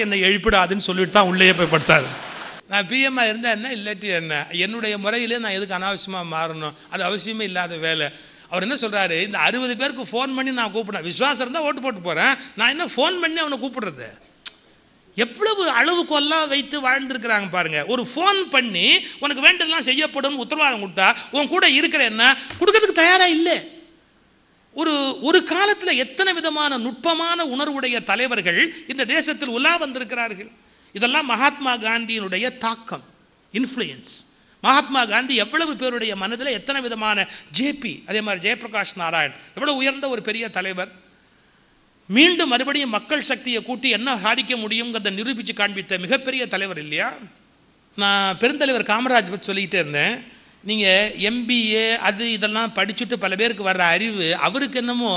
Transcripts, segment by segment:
என்னை எழுப்பிடாதுன்னு சொல்லிட்டு தான் உள்ளே போய் படுத்தாரு நான் பிஎம்ஐ இருந்தால் என்ன இல்லாட்டி என்ன என்னுடைய முறையிலே நான் எதுக்கு அனாவசியமாக மாறணும் அது அவசியமே இல்லாத வேலை அவர் என்ன சொல்கிறாரு இந்த அறுபது பேருக்கு ஃபோன் பண்ணி நான் கூப்பிடுறேன் விஸ்வாசம் இருந்தால் ஓட்டு போட்டு போகிறேன் நான் என்ன ஃபோன் பண்ணி அவனை கூப்பிடுறது எவ்வளவு அளவு கொல்லாம் வைத்து வாழ்ந்துருக்கிறாங்க பாருங்க ஒரு ஃபோன் பண்ணி உனக்கு வேண்டதெல்லாம் செய்யப்படும் உத்தரவாதம் கொடுத்தா உன் கூட இருக்கிற என்ன கொடுக்கறதுக்கு தயாராக இல்லை ஒரு ஒரு காலத்தில் எத்தனை விதமான நுட்பமான உணர்வுடைய தலைவர்கள் இந்த தேசத்தில் உலா வந்திருக்கிறார்கள் இதெல்லாம் மகாத்மா காந்தியினுடைய தாக்கம் இன்ஃப்ளூயன்ஸ் மகாத்மா காந்தி எவ்வளவு பேருடைய மனதில் எத்தனை விதமான ஜேபி அதே மாதிரி ஜெயபிரகாஷ் நாராயண் எவ்வளோ உயர்ந்த ஒரு பெரிய தலைவர் மீண்டும் மறுபடியும் மக்கள் சக்தியை கூட்டி என்ன சாதிக்க முடியுங்கிறத நிரூபித்து காண்பித்த மிகப்பெரிய தலைவர் இல்லையா நான் பெருந்தலைவர் காமராஜ் பற்றி சொல்லிக்கிட்டே இருந்தேன் நீங்கள் எம்பிஏ அது இதெல்லாம் படிச்சுட்டு பல பேருக்கு வர்ற அறிவு அவருக்கு என்னமோ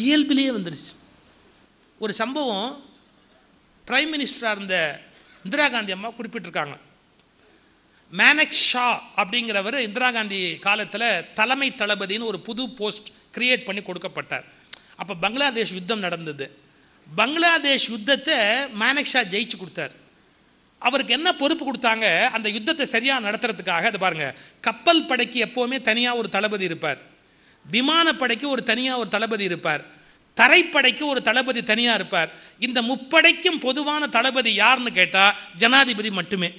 இயல்பிலேயே வந்துடுச்சு ஒரு சம்பவம் பிரைம் மினிஸ்டராக இருந்த இந்திரா காந்தி அம்மா குறிப்பிட்டிருக்காங்க மேனக் ஷா அப்படிங்கிறவர் இந்திரா காந்தி காலத்தில் தலைமை தளபதினு ஒரு புது போஸ்ட் கிரியேட் பண்ணி கொடுக்கப்பட்டார் அப்போ பங்களாதேஷ் யுத்தம் நடந்தது பங்களாதேஷ் யுத்தத்தை மேனக் ஷா ஜெயிச்சு கொடுத்தார் அவருக்கு என்ன பொறுப்பு கொடுத்தாங்க அந்த யுத்தத்தை சரியாக நடத்துறதுக்காக அது பாருங்கள் கப்பல் படைக்கு எப்போவுமே தனியாக ஒரு தளபதி இருப்பார் விமானப்படைக்கு ஒரு தனியாக ஒரு தளபதி இருப்பார் தரைப்படைக்கு ஒரு தளபதி தனியாக இருப்பார் இந்த முப்படைக்கும் பொதுவான தளபதி யாருன்னு கேட்டால் ஜனாதிபதி மட்டுமே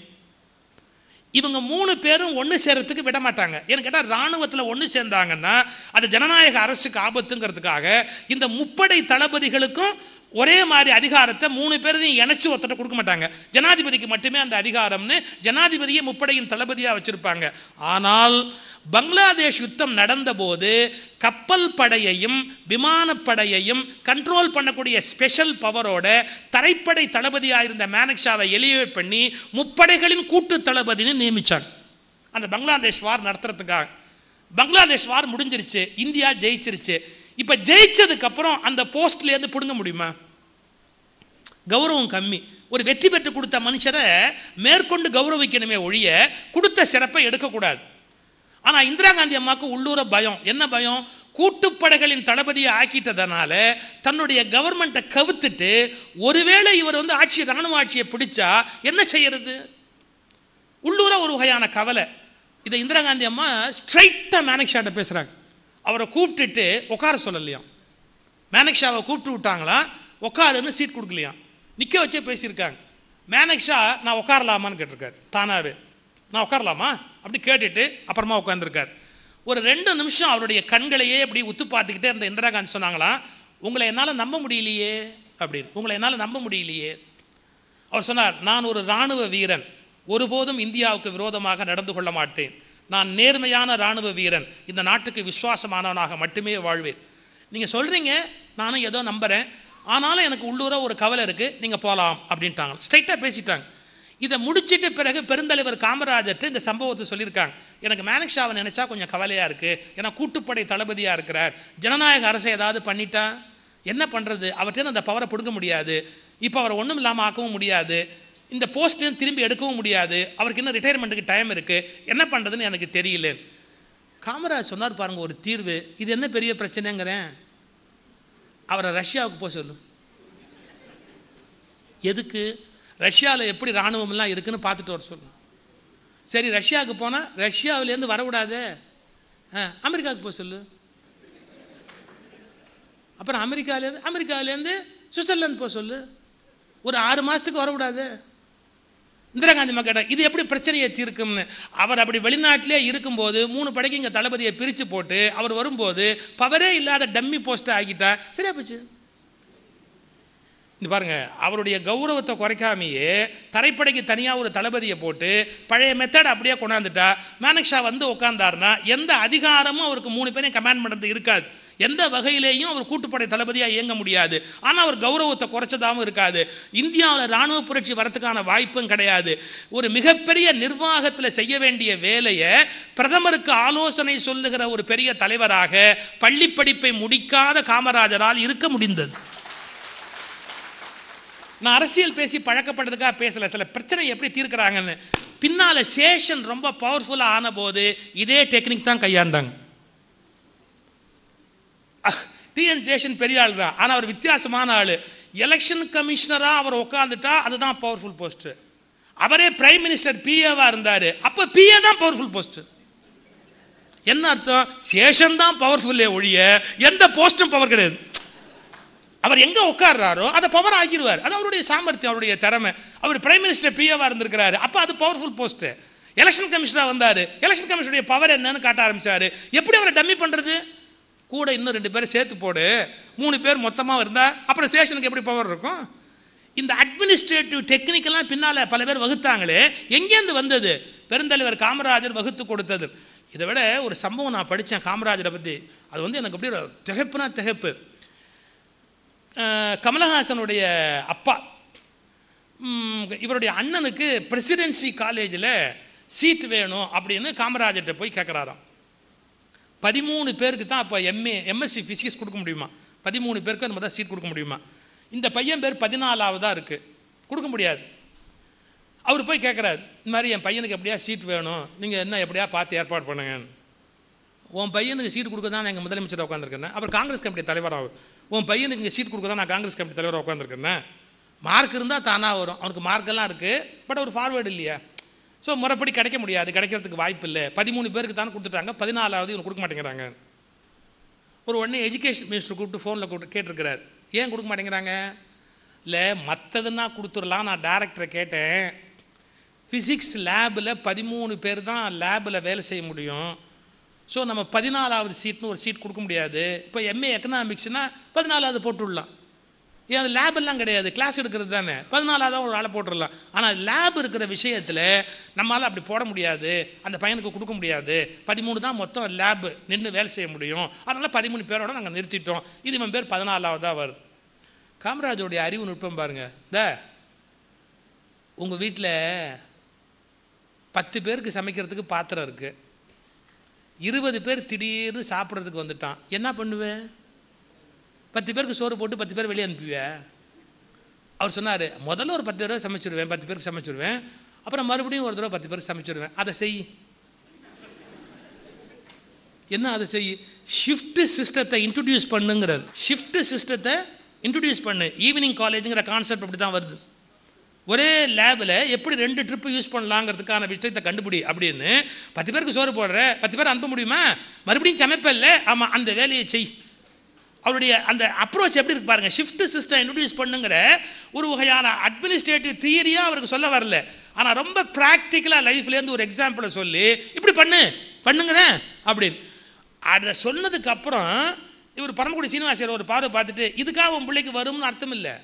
இவங்க மூணு பேரும் ஒன்று சேர்கிறதுக்கு விட மாட்டாங்க ஏன்னு கேட்டால் இராணுவத்தில் ஒன்று சேர்ந்தாங்கன்னா அது ஜனநாயக அரசுக்கு ஆபத்துங்கிறதுக்காக இந்த முப்படை தளபதிகளுக்கும் ஒரே மாதிரி அதிகாரத்தை மூணு பேரையும் இணைச்சி ஒருத்தட்ட கொடுக்க மாட்டாங்க ஜனாதிபதிக்கு மட்டுமே அந்த அதிகாரம்னு ஜனாதிபதியை முப்படையின் தளபதியாக வச்சுருப்பாங்க ஆனால் பங்களாதேஷ் யுத்தம் நடந்தபோது கப்பல் படையையும் விமானப்படையையும் கண்ட்ரோல் பண்ணக்கூடிய ஸ்பெஷல் பவரோட தரைப்படை தளபதியாக இருந்த மேனக்ஷாவை எலிவேட் பண்ணி முப்படைகளின் கூட்டு தளபதினு நியமித்தாங்க அந்த பங்களாதேஷ் வார் நடத்துறதுக்காக பங்களாதேஷ் வார் முடிஞ்சிருச்சு இந்தியா ஜெயிச்சிருச்சு இப்போ அப்புறம் அந்த போஸ்ட்லேருந்து பிடுங்க முடியுமா கௌரவம் கம்மி ஒரு வெற்றி பெற்று கொடுத்த மனுஷரை மேற்கொண்டு கௌரவிக்கணுமே ஒழிய கொடுத்த சிறப்பை எடுக்கக்கூடாது ஆனால் இந்திரா காந்தி அம்மாவுக்கு உள்ளூர பயம் என்ன பயம் கூட்டுப்படைகளின் தளபதியை ஆக்கிட்டதனால தன்னுடைய கவர்மெண்ட்டை கவுத்துட்டு ஒருவேளை இவர் வந்து ஆட்சி இராணுவ ஆட்சியை பிடிச்சா என்ன செய்யறது உள்ளூர ஒரு வகையான கவலை இதை இந்திரா காந்தி அம்மா ஸ்ட்ரைட்டாக மேனக்ஷாட்ட பேசுகிறாங்க அவரை கூப்பிட்டுட்டு உட்கார சொல்லலையாம் மேனக்ஷாவை கூப்பிட்டு விட்டாங்களாம் உட்காருன்னு சீட் கொடுக்கலையாம் நிற்க வச்சே பேசியிருக்காங்க மேனக்ஷா நான் உட்காரலாமான்னு கேட்டிருக்காரு தானாவே நான் உட்காரலாமா அப்படி கேட்டுட்டு அப்புறமா உட்காந்துருக்கார் ஒரு ரெண்டு நிமிஷம் அவருடைய கண்களையே அப்படி உத்து பார்த்துக்கிட்டே இருந்த இந்திரா காந்தி சொன்னாங்களாம் உங்களை என்னால் நம்ப முடியலையே அப்படின்னு உங்களை என்னால் நம்ப முடியலையே அவர் சொன்னார் நான் ஒரு இராணுவ வீரன் ஒருபோதும் இந்தியாவுக்கு விரோதமாக நடந்து கொள்ள மாட்டேன் நான் நேர்மையான இராணுவ வீரன் இந்த நாட்டுக்கு விசுவாசமானவனாக மட்டுமே வாழ்வேன் நீங்கள் சொல்கிறீங்க நானும் ஏதோ நம்புகிறேன் ஆனாலும் எனக்கு உள்ளூராக ஒரு கவலை இருக்குது நீங்கள் போகலாம் அப்படின்ட்டாங்க ஸ்ட்ரைட்டாக பேசிட்டாங்க இதை முடிச்சிட்டு பிறகு பெருந்தலைவர் காமராஜர் இந்த சம்பவத்தை சொல்லியிருக்காங்க எனக்கு மேனக்ஷாவை ஷாவை நினச்சா கொஞ்சம் கவலையாக இருக்குது ஏன்னா கூட்டுப்படை தளபதியாக இருக்கிறார் ஜனநாயக அரசை ஏதாவது பண்ணிட்டா என்ன பண்ணுறது அவர்கிட்ட அந்த பவரை பிடுங்க முடியாது இப்போ அவரை ஒன்றும் இல்லாமல் ஆக்கவும் முடியாது இந்த போஸ்ட்டையும் திரும்பி எடுக்கவும் முடியாது அவருக்கு இன்னும் ரிட்டையர்மெண்ட்டுக்கு டைம் இருக்குது என்ன பண்ணுறதுன்னு எனக்கு தெரியல காமராஜ் சொன்னார் பாருங்கள் ஒரு தீர்வு இது என்ன பெரிய பிரச்சனைங்கிறேன் அவரை ரஷ்யாவுக்கு போக சொல்லு எதுக்கு ரஷ்யாவில் எப்படி இராணுவம்லாம் இருக்குதுன்னு பார்த்துட்டு வர சொல்லு சரி ரஷ்யாவுக்கு போனால் ரஷ்யாவிலேருந்து வரக்கூடாது அமெரிக்காவுக்கு போக சொல்லு அப்புறம் அமெரிக்காவிலேருந்து அமெரிக்காவிலேருந்து சுவிட்சர்லாந்து போக சொல்லு ஒரு ஆறு மாதத்துக்கு வரக்கூடாது இந்திரா காந்தி அம்மா கேட்டார் இது எப்படி பிரச்சனையை தீர்க்கும்னு அவர் அப்படி வெளிநாட்டிலே இருக்கும்போது மூணு படைக்கு இங்கே தளபதியை பிரித்து போட்டு அவர் வரும்போது பவரே இல்லாத டம்மி போஸ்ட்டை ஆகிட்டா சரியா போச்சு இந்த பாருங்க அவருடைய கௌரவத்தை குறைக்காமையே தரைப்படைக்கு தனியாக ஒரு தளபதியை போட்டு பழைய மெத்தட் அப்படியே கொண்டாந்துட்டா மேனக்ஷா வந்து உட்காந்தாருன்னா எந்த அதிகாரமும் அவருக்கு மூணு பேரையும் கமாண்ட் பண்ணுறது இருக்காது எந்த வகையிலேயும் அவர் கூட்டுப்படை தளபதியாக இயங்க முடியாது ஆனால் அவர் கௌரவத்தை குறைச்சதாகவும் இருக்காது இந்தியாவில் இராணுவ புரட்சி வரத்துக்கான வாய்ப்பும் கிடையாது ஒரு மிகப்பெரிய நிர்வாகத்தில் செய்ய வேண்டிய வேலையை பிரதமருக்கு ஆலோசனை சொல்லுகிற ஒரு பெரிய தலைவராக பள்ளி படிப்பை முடிக்காத காமராஜரால் இருக்க முடிந்தது நான் அரசியல் பேசி பழக்கப்படுறதுக்காக பேசலை சில பிரச்சனை எப்படி தீர்க்கிறாங்கன்னு பின்னால் சேஷன் ரொம்ப பவர்ஃபுல்லாக ஆன போது இதே டெக்னிக் தான் கையாண்டாங்க டிஎன் சேஷன் பெரிய ஆள் தான் ஆனால் அவர் வித்தியாசமான ஆள் எலெக்ஷன் கமிஷனராக அவர் உட்காந்துட்டா அதுதான் பவர்ஃபுல் போஸ்ட்டு அவரே பிரைம் மினிஸ்டர் பிஏவாக இருந்தார் அப்போ பிஏ தான் பவர்ஃபுல் போஸ்ட்டு என்ன அர்த்தம் சேஷன் தான் பவர்ஃபுல்லே ஒழிய எந்த போஸ்ட்டும் பவர் கிடையாது அவர் எங்கே உட்கார்றாரோ அதை பவர் ஆக்கிடுவார் அது அவருடைய சாமர்த்தியம் அவருடைய திறமை அவர் பிரைம் மினிஸ்டர் பிஏவாக இருந்திருக்கிறாரு அப்போ அது பவர்ஃபுல் போஸ்ட்டு எலெக்ஷன் கமிஷனாக வந்தார் எலெக்ஷன் கமிஷனுடைய பவர் என்னன்னு காட்ட ஆரம்பித்தார் எப்படி அவரை டம்மி பண்ணுறது கூட இன்னும் ரெண்டு பேரும் சேர்த்து போடு மூணு பேர் மொத்தமாக இருந்தால் அப்புறம் ஸ்டேஷனுக்கு எப்படி பவர் இருக்கும் இந்த அட்மினிஸ்ட்ரேட்டிவ் டெக்னிக்கெல்லாம் பின்னால் பல பேர் வகுத்தாங்களே எங்கேருந்து வந்தது பெருந்தலைவர் காமராஜர் வகுத்து கொடுத்தது இதை விட ஒரு சம்பவம் நான் படித்தேன் காமராஜரை பற்றி அது வந்து எனக்கு அப்படியே திகைப்புனா திகைப்பு கமலஹாசனுடைய அப்பா இவருடைய அண்ணனுக்கு பிரசிடென்சி காலேஜில் சீட் வேணும் அப்படின்னு காமராஜர்கிட்ட போய் கேட்குறாராம் பதிமூணு பேருக்கு தான் அப்போ எம்ஏ எம்எஸ்சி ஃபிசிக்ஸ் கொடுக்க முடியுமா பதிமூணு பேருக்கு நம்ம தான் சீட் கொடுக்க முடியுமா இந்த பையன் பேர் பதினாலாவதாக இருக்குது கொடுக்க முடியாது அவர் போய் கேட்குறாரு இந்த மாதிரி என் பையனுக்கு எப்படியா சீட் வேணும் நீங்கள் என்ன எப்படியா பார்த்து ஏற்பாடு பண்ணுங்க உன் பையனுக்கு சீட் கொடுக்க தான் எங்கள் முதலமைச்சர் உட்காந்துருக்கேன் அப்புறம் காங்கிரஸ் கமிட்டி தலைவராக உன் பையனுக்கு இங்கே சீட் கொடுக்க தான் நான் காங்கிரஸ் கமிட்டி தலைவராக உட்காந்துருக்கேன் மார்க் இருந்தால் தானாக வரும் அவனுக்கு மார்க்கெல்லாம் இருக்குது பட் அவர் ஃபார்வேர்டு இல்லையா ஸோ முறைப்படி கிடைக்க முடியாது கிடைக்கிறதுக்கு வாய்ப்பு இல்லை பதிமூணு பேருக்கு தான் கொடுத்துட்டாங்க பதினாலாவது இவங்க கொடுக்க மாட்டேங்கிறாங்க ஒரு உடனே எஜுகேஷன் மினிஸ்டர் கூப்பிட்டு ஃபோனில் கூப்பிட்டு கேட்டிருக்கிறார் ஏன் கொடுக்க மாட்டேங்கிறாங்க இல்லை மற்றதுன்னா கொடுத்துடலாம் நான் டேரக்டரை கேட்டேன் ஃபிசிக்ஸ் லேபில் பதிமூணு பேர் தான் லேபில் வேலை செய்ய முடியும் ஸோ நம்ம பதினாலாவது சீட்னு ஒரு சீட் கொடுக்க முடியாது இப்போ எம்ஏ எக்கனாமிக்ஸ்னால் பதினாலாவது போட்டுடலாம் ஏன் அது லேபெல்லாம் கிடையாது கிளாஸ் எடுக்கிறது தானே பதினாலாவது ஒரு ஆளை போட்டுடலாம் ஆனால் லேப் இருக்கிற விஷயத்தில் நம்மளால் அப்படி போட முடியாது அந்த பையனுக்கு கொடுக்க முடியாது பதிமூணு தான் மொத்தம் லேப் நின்று வேலை செய்ய முடியும் அதனால் பதிமூணு பேரோட நாங்கள் நிறுத்திட்டோம் இது இவன் பேர் பதினாலாவதாக வருது காமராஜோடைய அறிவு நுட்பம் பாருங்கள் இந்த உங்கள் வீட்டில் பத்து பேருக்கு சமைக்கிறதுக்கு பாத்திரம் இருக்குது இருபது பேர் திடீர்னு சாப்பிட்றதுக்கு வந்துட்டான் என்ன பண்ணுவேன் பத்து பேருக்கு சோறு போட்டு பத்து பேர் வெளியே அனுப்புவேன் அவர் சொன்னார் முதல்ல ஒரு பத்து தடவை சமைச்சிருவேன் பத்து பேருக்கு சமைச்சிருவேன் அப்புறம் மறுபடியும் ஒரு தடவை பத்து பேருக்கு சமைச்சிருவேன் அதை செய் என்ன அதை செய் ஷிஃப்ட் சிஸ்டத்தை இன்ட்ரடியூஸ் பண்ணுங்கிறார் ஷிஃப்ட் சிஸ்டத்தை இன்ட்ரடியூஸ் பண்ணு ஈவினிங் காலேஜுங்கிற கான்செப்ட் அப்படி தான் வருது ஒரே லேபில் எப்படி ரெண்டு ட்ரிப்பு யூஸ் பண்ணலாங்கிறதுக்கான விஷயத்தை கண்டுபிடி அப்படின்னு பத்து பேருக்கு சோறு போடுற பத்து பேர் அனுப்ப முடியுமா மறுபடியும் சமைப்பல்ல ஆமாம் அந்த வேலையை செய் அவருடைய அந்த அப்ரோச் எப்படி இருக்கு பாருங்கள் ஷிஃப்ட் சிஸ்டம் இன்ட்ரடியூஸ் பண்ணுங்கிற ஒரு வகையான அட்மினிஸ்ட்ரேட்டிவ் தியரியாக அவருக்கு சொல்ல வரல ஆனால் ரொம்ப ப்ராக்டிக்கலாக லைஃப்லேருந்து ஒரு எக்ஸாம்பிளை சொல்லி இப்படி பண்ணு பண்ணுங்கிறேன் அப்படின்னு அதை சொன்னதுக்கப்புறம் இவர் பரமக்குடி சீனிவாசியர் ஒரு பார்வை பார்த்துட்டு இதுக்காக உன் பிள்ளைக்கு வரும்னு அர்த்தம் இல்லை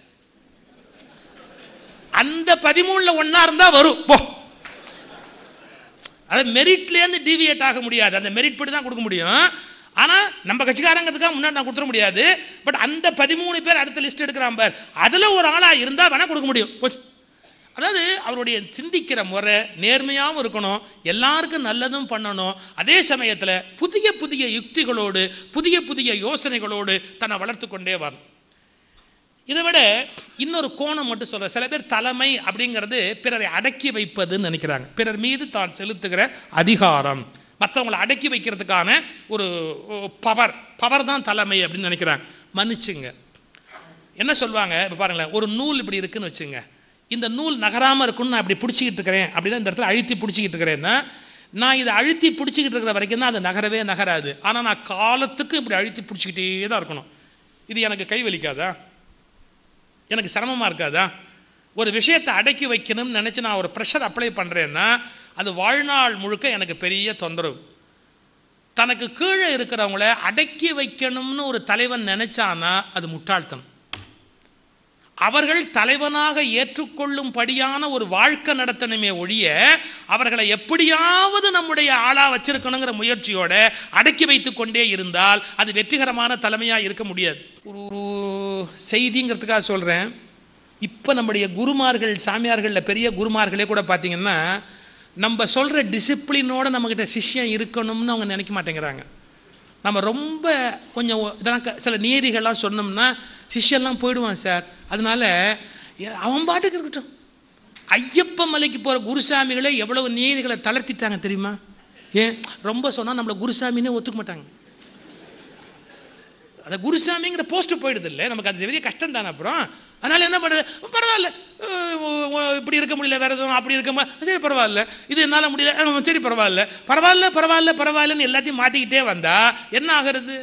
அந்த பதிமூணில் ஒன்றா இருந்தால் வரும் போ அதை மெரிட்லேருந்து டிவியேட் ஆக முடியாது அந்த மெரிட் படி தான் கொடுக்க முடியும் ஆனால் நம்ம கட்சிக்காரங்கிறதுக்காக முன்னாடி நான் கொடுத்துட முடியாது பட் அந்த பதிமூணு பேர் அடுத்த லிஸ்ட் எடுக்கிறான் பார் அதில் ஒரு ஆளாக இருந்தால் வேணால் கொடுக்க முடியும் போச்சு அதாவது அவருடைய சிந்திக்கிற முறை நேர்மையாகவும் இருக்கணும் எல்லாருக்கும் நல்லதும் பண்ணணும் அதே சமயத்தில் புதிய புதிய யுக்திகளோடு புதிய புதிய யோசனைகளோடு தன்னை வளர்த்து கொண்டே வரணும் இதை விட இன்னொரு கோணம் மட்டும் சொல்ல சில பேர் தலைமை அப்படிங்கிறது பிறரை அடக்கி வைப்பதுன்னு நினைக்கிறாங்க பிறர் மீது தான் செலுத்துகிற அதிகாரம் மற்றவங்களை அடக்கி வைக்கிறதுக்கான ஒரு பவர் பவர் தான் தலைமை அப்படின்னு நினைக்கிறாங்க மன்னிச்சுங்க என்ன சொல்லுவாங்க இப்போ பாருங்களேன் ஒரு நூல் இப்படி இருக்குன்னு வச்சுங்க இந்த நூல் நகராமல் இருக்குன்னு நான் இப்படி பிடிச்சிக்கிட்டு இருக்கிறேன் அப்படின்னா இந்த இடத்துல அழுத்தி பிடிச்சிக்கிட்டு இருக்கிறேன்னா நான் இதை அழுத்தி பிடிச்சிக்கிட்டு இருக்கிற வரைக்கும் தான் அது நகரவே நகராது ஆனால் நான் காலத்துக்கு இப்படி அழுத்தி பிடிச்சிக்கிட்டே தான் இருக்கணும் இது எனக்கு கை வலிக்காதா எனக்கு சிரமமாக இருக்காதா ஒரு விஷயத்தை அடக்கி வைக்கணும்னு நினச்சி நான் ஒரு ப்ரெஷர் அப்ளை பண்ணுறேன்னா அது வாழ்நாள் முழுக்க எனக்கு பெரிய தொந்தரவு தனக்கு கீழே இருக்கிறவங்கள அடக்கி வைக்கணும்னு ஒரு தலைவன் நினச்சானா அது முட்டாள்தனம் அவர்கள் தலைவனாக ஏற்றுக்கொள்ளும்படியான ஒரு வாழ்க்கை நடத்தணுமே ஒழிய அவர்களை எப்படியாவது நம்முடைய ஆளாக வச்சிருக்கணுங்கிற முயற்சியோடு அடக்கி வைத்து கொண்டே இருந்தால் அது வெற்றிகரமான தலைமையாக இருக்க முடியாது ஒரு செய்திங்கிறதுக்காக சொல்கிறேன் இப்போ நம்முடைய குருமார்கள் சாமியார்களில் பெரிய குருமார்களே கூட பார்த்திங்கன்னா நம்ம சொல்கிற டிசிப்ளினோடு நம்மக்கிட்ட சிஷ்யம் இருக்கணும்னு அவங்க நினைக்க மாட்டேங்கிறாங்க நம்ம ரொம்ப கொஞ்சம் இதெல்லாம் சில நீதிகள்லாம் சொன்னோம்னா சிஷ்யெல்லாம் போயிடுவான் சார் அதனால் அவன் பாட்டுக்கு இருக்கட்டும் ஐயப்ப மலைக்கு போகிற குருசாமிகளே எவ்வளோ நீதிகளை தளர்த்திட்டாங்க தெரியுமா ஏன் ரொம்ப சொன்னால் நம்மளை குருசாமின்னே ஒத்துக்க மாட்டாங்க அந்த குருசாமிங்கிற போஸ்ட்டு போயிடுது இல்லை நமக்கு அது பெரிய கஷ்டம் தானே அப்புறம் அதனால் என்ன பண்ணுறது பரவாயில்ல இப்படி இருக்க முடியல வேறு எதுவும் அப்படி இருக்க சரி பரவாயில்ல இது என்னால் முடியல சரி பரவாயில்ல பரவாயில்ல பரவாயில்ல பரவாயில்லன்னு எல்லாத்தையும் மாற்றிக்கிட்டே வந்தால் என்ன ஆகிறது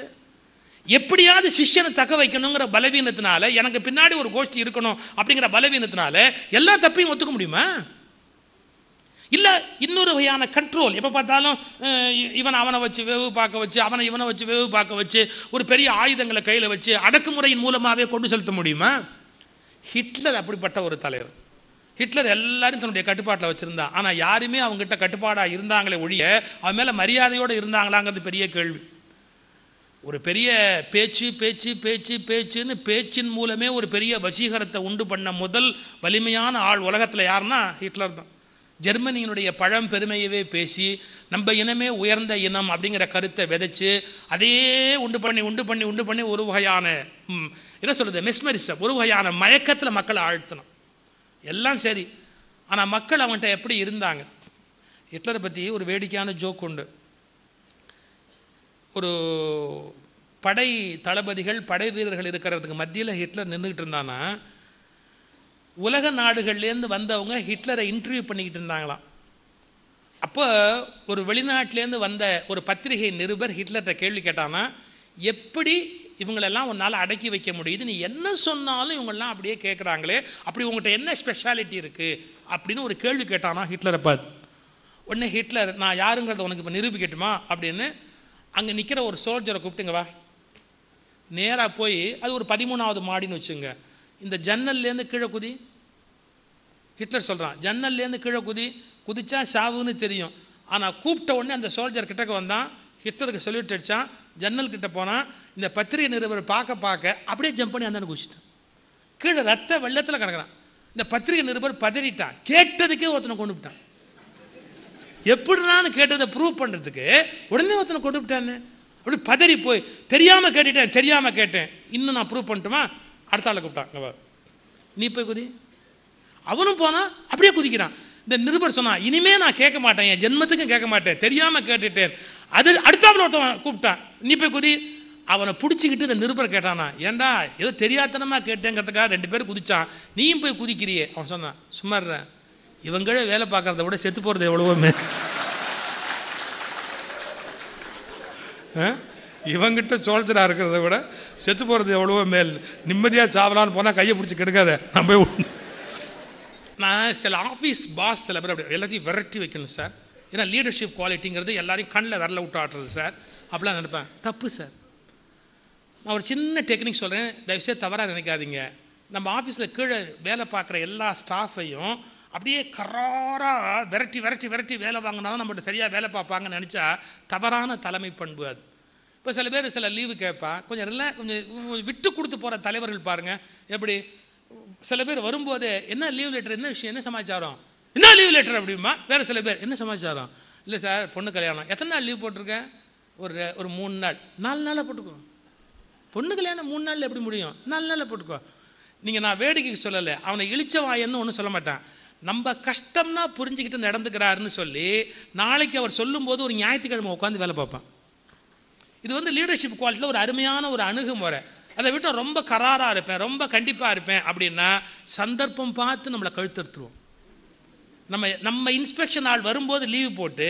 எப்படியாவது சிஷ்யனை தக்க வைக்கணுங்கிற பலவீனத்தினால எனக்கு பின்னாடி ஒரு கோஷ்டி இருக்கணும் அப்படிங்கிற பலவீனத்தினால எல்லா தப்பையும் ஒத்துக்க முடியுமா இல்லை இன்னொரு வகையான கண்ட்ரோல் எப்போ பார்த்தாலும் இவன் அவனை வச்சு வெவு பார்க்க வச்சு அவனை இவனை வச்சு வெவு பார்க்க வச்சு ஒரு பெரிய ஆயுதங்களை கையில் வச்சு அடக்குமுறையின் மூலமாகவே கொண்டு செலுத்த முடியுமா ஹிட்லர் அப்படிப்பட்ட ஒரு தலைவர் ஹிட்லர் எல்லாரும் தன்னுடைய கட்டுப்பாட்டில் வச்சுருந்தான் ஆனால் யாருமே அவங்ககிட்ட கட்டுப்பாடாக இருந்தாங்களே ஒழிய அவன் மேலே மரியாதையோடு இருந்தாங்களாங்கிறது பெரிய கேள்வி ஒரு பெரிய பேச்சு பேச்சு பேச்சு பேச்சுன்னு பேச்சின் மூலமே ஒரு பெரிய வசீகரத்தை உண்டு பண்ண முதல் வலிமையான ஆள் உலகத்தில் யாருன்னா ஹிட்லர் தான் ஜெர்மனியினுடைய பழம் பெருமையவே பேசி நம்ம இனமே உயர்ந்த இனம் அப்படிங்கிற கருத்தை விதைச்சு அதையே உண்டு பண்ணி உண்டு பண்ணி உண்டு பண்ணி ஒரு வகையான என்ன சொல்கிறது மிஸ்மரிசம் ஒரு வகையான மயக்கத்தில் மக்களை ஆழ்த்தணும் எல்லாம் சரி ஆனால் மக்கள் அவன்கிட்ட எப்படி இருந்தாங்க ஹிட்லரை பற்றி ஒரு வேடிக்கையான ஜோக் உண்டு ஒரு படை தளபதிகள் படை வீரர்கள் இருக்கிறதுக்கு மத்தியில் ஹிட்லர் நின்றுக்கிட்டு இருந்தான்னா உலக நாடுகள்லேருந்து வந்தவங்க ஹிட்லரை இன்டர்வியூ பண்ணிக்கிட்டு இருந்தாங்களாம் அப்போ ஒரு வெளிநாட்டிலேருந்து வந்த ஒரு பத்திரிகை நிருபர் ஹிட்லர்கிட்ட கேள்வி கேட்டான்னா எப்படி இவங்களெல்லாம் உன்னால் அடக்கி வைக்க முடியுது நீ என்ன சொன்னாலும் இவங்கெல்லாம் அப்படியே கேட்குறாங்களே அப்படி உங்கள்கிட்ட என்ன ஸ்பெஷாலிட்டி இருக்குது அப்படின்னு ஒரு கேள்வி கேட்டானா ஹிட்லரை பார்த்து உடனே ஹிட்லர் நான் யாருங்கிறத உனக்கு இப்போ நிரூபிக்கட்டுமா அப்படின்னு அங்கே நிற்கிற ஒரு சோல்ஜரை கூப்பிட்டுங்க வா நேராக போய் அது ஒரு பதிமூணாவது மாடின்னு வச்சுங்க இந்த ஜன்னல்லேருந்து கீழே குதி ஹிட்லர் சொல்கிறான் ஜன்னல்லேருந்து கீழே குதி குதிச்சா சாவுன்னு தெரியும் ஆனால் கூப்பிட்ட உடனே அந்த சோல்ஜர் கிட்டக்கு வந்தான் ஹிட்லருக்கு சொல்லிட்டு அடித்தான் ஜன்னல் கிட்ட போனால் இந்த பத்திரிகை நிருபர் பார்க்க பார்க்க அப்படியே ஜம்ப் பண்ணி அந்த குச்சிட்டான் கீழே ரத்த வெள்ளத்தில் கிடக்கிறான் இந்த பத்திரிகை நிருபர் பதறிட்டான் கேட்டதுக்கே ஒருத்தனை கொண்டு விட்டான் எப்படினான்னு கேட்டதை ப்ரூவ் பண்ணுறதுக்கு உடனே ஒருத்தனை கொண்டு விட்டான்னு அப்படி பதறி போய் தெரியாமல் கேட்டுட்டேன் தெரியாமல் கேட்டேன் இன்னும் நான் ப்ரூவ் பண்ணட்டுமா அடுத்த ஆளை கூப்பிட்டான் நீ போய் குதி அவனும் போனால் அப்படியே குதிக்கிறான் இந்த நிருபர் சொன்னான் இனிமே நான் கேட்க மாட்டேன் என் ஜென்மத்துக்கும் கேட்க மாட்டேன் தெரியாமல் கேட்டுட்டேன் அது அடுத்தாப்புல ஒருத்தவன் கூப்பிட்டான் நீ போய் குதி அவனை பிடிச்சிக்கிட்டு இந்த நிருபர் கேட்டானா ஏண்டா ஏதோ தெரியாதனமாக கேட்டேங்கிறதுக்காக ரெண்டு பேரும் குதிச்சான் நீயும் போய் குதிக்கிறியே அவன் சொன்னான் சும்மாடுறேன் இவங்களே வேலை பார்க்குறத விட செத்து போகிறது எவ்வளவோமே ஆ இவங்கிட்ட சோழச்சராக இருக்கிறத விட செத்து போகிறது எவ்வளவோ மேல் நிம்மதியாக சாவலான்னு போனால் கையை பிடிச்சி கெடுக்காத நம்ம நான் சில ஆஃபீஸ் பாஸ் சில பேர் அப்படி எல்லாத்தையும் விரட்டி வைக்கணும் சார் ஏன்னா லீடர்ஷிப் குவாலிட்டிங்கிறது எல்லாரையும் கண்ணில் விரல விட்டு ஆட்டுறது சார் அப்படிலாம் நினைப்பேன் தப்பு சார் நான் ஒரு சின்ன டெக்னிக் சொல்கிறேன் தயவுசே தவறாக நினைக்காதீங்க நம்ம ஆஃபீஸில் கீழே வேலை பார்க்குற எல்லா ஸ்டாஃபையும் அப்படியே கராராக விரட்டி விரட்டி விரட்டி வேலை வாங்கினா தான் நம்மகிட்ட சரியாக வேலை பார்ப்பாங்கன்னு நினச்சா தவறான தலைமை பண்பு அது இப்போ சில பேர் சில லீவு கேட்பான் கொஞ்சம் ரிலா கொஞ்சம் விட்டு கொடுத்து போகிற தலைவர்கள் பாருங்கள் எப்படி சில பேர் வரும்போது என்ன லீவ் லெட்டர் என்ன விஷயம் என்ன சமாச்சாரம் என்ன லீவ் லெட்டர் அப்படிமா வேறு சில பேர் என்ன சமாச்சாரம் இல்லை சார் பொண்ணு கல்யாணம் எத்தனை நாள் லீவ் போட்டிருக்கேன் ஒரு ஒரு மூணு நாள் நாலு நாளாக போட்டுக்கோ பொண்ணு கல்யாணம் மூணு நாளில் எப்படி முடியும் நாலு நாளில் போட்டுக்கோ நீங்கள் நான் வேடிக்கைக்கு சொல்லலை அவனை இழிச்ச வாயன்னு ஒன்றும் சொல்ல மாட்டேன் நம்ம கஷ்டம்னா புரிஞ்சுக்கிட்டு நடந்துக்கிறாருன்னு சொல்லி நாளைக்கு அவர் சொல்லும்போது ஒரு ஞாயிற்றுக்கிழமை உட்காந்து வேலை பார்ப்பேன் இது வந்து லீடர்ஷிப் குவாலிட்டியில் ஒரு அருமையான ஒரு அணுகுமுறை அதை விட்டு ரொம்ப கராராக இருப்பேன் ரொம்ப கண்டிப்பாக இருப்பேன் அப்படின்னா சந்தர்ப்பம் பார்த்து நம்மளை கழுத்தெடுத்துருவோம் நம்ம நம்ம இன்ஸ்பெக்ஷன் ஆள் வரும்போது லீவு போட்டு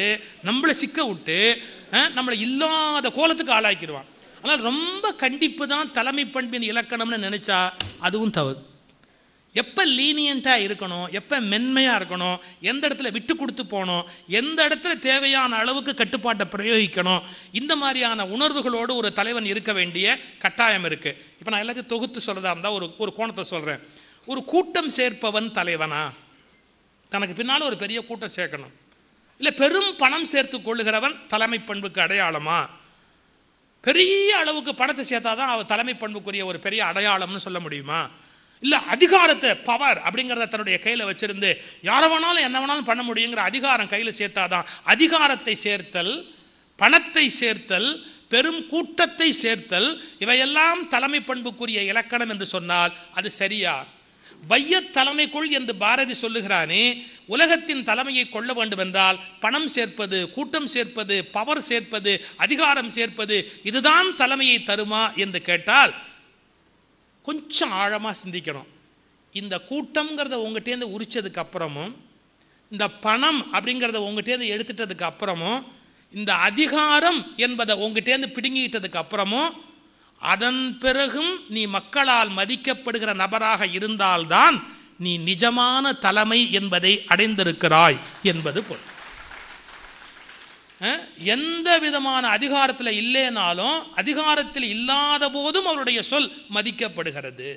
நம்மளை சிக்க விட்டு நம்மளை இல்லாத கோலத்துக்கு ஆளாக்கிடுவான் ஆனால் ரொம்ப கண்டிப்பு தான் தலைமை பண்பின் இலக்கணம்னு நினச்சா அதுவும் தவறு எப்போ லீனியண்ட்டாக இருக்கணும் எப்போ மென்மையாக இருக்கணும் எந்த இடத்துல விட்டு கொடுத்து போகணும் எந்த இடத்துல தேவையான அளவுக்கு கட்டுப்பாட்டை பிரயோகிக்கணும் இந்த மாதிரியான உணர்வுகளோடு ஒரு தலைவன் இருக்க வேண்டிய கட்டாயம் இருக்குது இப்போ நான் எல்லாத்தையும் தொகுத்து சொல்கிறதா இருந்தால் ஒரு ஒரு கோணத்தை சொல்கிறேன் ஒரு கூட்டம் சேர்ப்பவன் தலைவனா தனக்கு பின்னால் ஒரு பெரிய கூட்டம் சேர்க்கணும் இல்லை பெரும் பணம் சேர்த்து கொள்ளுகிறவன் தலைமை பண்புக்கு அடையாளமா பெரிய அளவுக்கு பணத்தை சேர்த்தாதான் அவர் தலைமை பண்புக்குரிய ஒரு பெரிய அடையாளம்னு சொல்ல முடியுமா இல்லை அதிகாரத்தை பவர் அப்படிங்கிறத தன்னுடைய கையில் வச்சுருந்து யாரை வேணாலும் என்ன வேணாலும் பண்ண முடியுங்கிற அதிகாரம் கையில் சேர்த்தாதான் அதிகாரத்தை சேர்த்தல் பணத்தை சேர்த்தல் பெரும் கூட்டத்தை சேர்த்தல் இவையெல்லாம் தலைமை பண்புக்குரிய இலக்கணம் என்று சொன்னால் அது சரியா வைய தலைமைக்குள் என்று பாரதி சொல்லுகிறானே உலகத்தின் தலைமையை கொள்ள என்றால் பணம் சேர்ப்பது கூட்டம் சேர்ப்பது பவர் சேர்ப்பது அதிகாரம் சேர்ப்பது இதுதான் தலைமையை தருமா என்று கேட்டால் கொஞ்சம் ஆழமாக சிந்திக்கணும் இந்த கூட்டம்ங்கிறத உங்கள்கிட்டேருந்து உரித்ததுக்கு அப்புறமும் இந்த பணம் அப்படிங்கிறத உங்கள்கிட்டேருந்து எடுத்துட்டதுக்கு அப்புறமும் இந்த அதிகாரம் என்பதை உங்ககிட்டேருந்து பிடுங்கிட்டதுக்கு அப்புறமும் அதன் பிறகும் நீ மக்களால் மதிக்கப்படுகிற நபராக இருந்தால்தான் நீ நிஜமான தலைமை என்பதை அடைந்திருக்கிறாய் என்பது பொருள் எந்த விதமான அதிகாரத்தில் இல்லைனாலும் அதிகாரத்தில் இல்லாத போதும் அவருடைய சொல் மதிக்கப்படுகிறது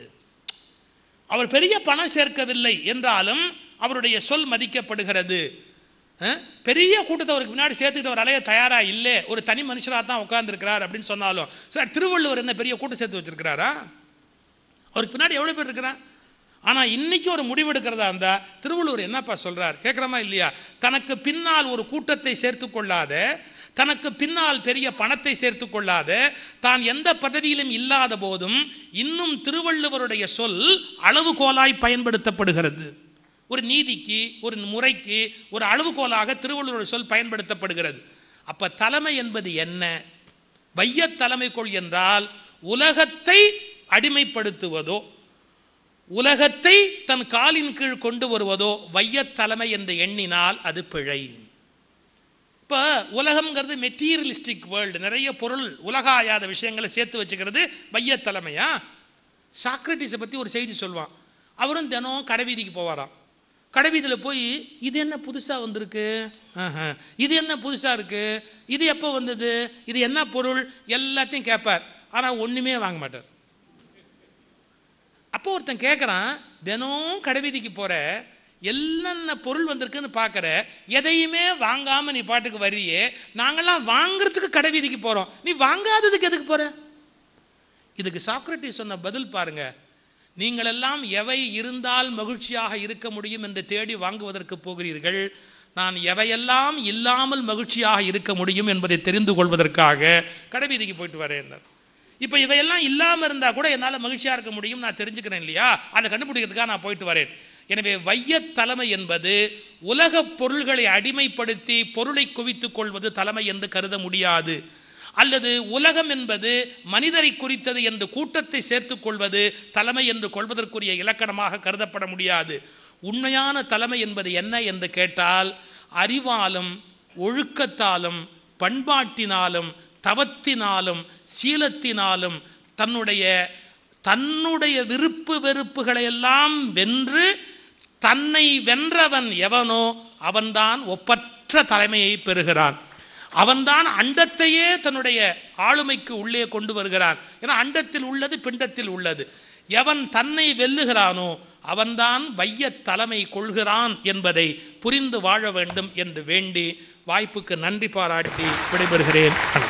அவர் பெரிய பணம் சேர்க்கவில்லை என்றாலும் அவருடைய சொல் மதிக்கப்படுகிறது பெரிய கூட்டத்தை அவருக்கு பின்னாடி சேர்த்துக்கிட்டு அவர் அலைய தயாராக இல்லை ஒரு தனி மனுஷராக தான் உட்காந்துருக்கிறார் அப்படின்னு சொன்னாலும் சார் திருவள்ளுவர் என்ன பெரிய கூட்டம் சேர்த்து வச்சிருக்கிறாரா அவருக்கு பின்னாடி எவ்வளோ பேர் இருக்கிறான் ஆனால் இன்னைக்கு ஒரு முடிவெடுக்கிறதா இருந்தால் திருவள்ளுவர் என்னப்பா சொல்கிறார் கேட்குறமா இல்லையா தனக்கு பின்னால் ஒரு கூட்டத்தை சேர்த்து கொள்ளாத தனக்கு பின்னால் பெரிய பணத்தை சேர்த்து கொள்ளாத தான் எந்த பதவியிலும் இல்லாத போதும் இன்னும் திருவள்ளுவருடைய சொல் அளவுகோலாய் பயன்படுத்தப்படுகிறது ஒரு நீதிக்கு ஒரு முறைக்கு ஒரு அளவுகோலாக திருவள்ளுவருடைய சொல் பயன்படுத்தப்படுகிறது அப்போ தலைமை என்பது என்ன தலைமை தலைமைக்குள் என்றால் உலகத்தை அடிமைப்படுத்துவதோ உலகத்தை தன் காலின் கீழ் கொண்டு வருவதோ வையத்தலைமை என்று எண்ணினால் அது பிழை இப்போ உலகம்ங்கிறது மெட்டீரியலிஸ்டிக் வேர்ல்டு நிறைய பொருள் உலகாயாத விஷயங்களை சேர்த்து வச்சுக்கிறது வையத்தலைமையா சாக்ரட்டிஸை பற்றி ஒரு செய்தி சொல்லுவான் அவரும் தினம் கடைவீதிக்கு போவாராம் கடைவீதியில் போய் இது என்ன புதுசாக வந்திருக்கு இது என்ன புதுசாக இருக்குது இது எப்போ வந்தது இது என்ன பொருள் எல்லாத்தையும் கேட்பார் ஆனால் ஒன்றுமே வாங்க மாட்டார் அப்போ ஒருத்தன் கேட்குறான் தினம் கடைவீதிக்கு போகிற என்னென்ன பொருள் வந்திருக்குன்னு பார்க்குற எதையுமே வாங்காமல் நீ பாட்டுக்கு வரியே நாங்கள்லாம் வாங்குறதுக்கு கடைவீதிக்கு போகிறோம் நீ வாங்காததுக்கு எதுக்கு போகிற இதுக்கு சாக்ரட்டி சொன்ன பதில் பாருங்கள் நீங்களெல்லாம் எவை இருந்தால் மகிழ்ச்சியாக இருக்க முடியும் என்று தேடி வாங்குவதற்கு போகிறீர்கள் நான் எவையெல்லாம் இல்லாமல் மகிழ்ச்சியாக இருக்க முடியும் என்பதை தெரிந்து கொள்வதற்காக கடைவீதிக்கு போயிட்டு வரேன் இப்போ இவையெல்லாம் இல்லாமல் இருந்தால் கூட என்னால் மகிழ்ச்சியாக இருக்க முடியும் நான் தெரிஞ்சுக்கிறேன் இல்லையா அதை கண்டுபிடிக்கிறதுக்காக நான் போயிட்டு வரேன் எனவே வையத் தலைமை என்பது உலக பொருள்களை அடிமைப்படுத்தி பொருளை குவித்துக் கொள்வது தலைமை என்று கருத முடியாது அல்லது உலகம் என்பது மனிதரை குறித்தது என்று கூட்டத்தை சேர்த்துக் கொள்வது தலைமை என்று கொள்வதற்குரிய இலக்கணமாக கருதப்பட முடியாது உண்மையான தலைமை என்பது என்ன என்று கேட்டால் அறிவாலும் ஒழுக்கத்தாலும் பண்பாட்டினாலும் தவத்தினாலும் சீலத்தினாலும் தன்னுடைய தன்னுடைய விருப்பு வெறுப்புகளை எல்லாம் வென்று தன்னை வென்றவன் எவனோ அவன்தான் ஒப்பற்ற தலைமையை பெறுகிறான் அவன்தான் அண்டத்தையே தன்னுடைய ஆளுமைக்கு உள்ளே கொண்டு வருகிறான் ஏன்னா அண்டத்தில் உள்ளது பிண்டத்தில் உள்ளது எவன் தன்னை வெல்லுகிறானோ அவன்தான் வைய தலைமை கொள்கிறான் என்பதை புரிந்து வாழ வேண்டும் என்று வேண்டி வாய்ப்புக்கு நன்றி பாராட்டி விடைபெறுகிறேன்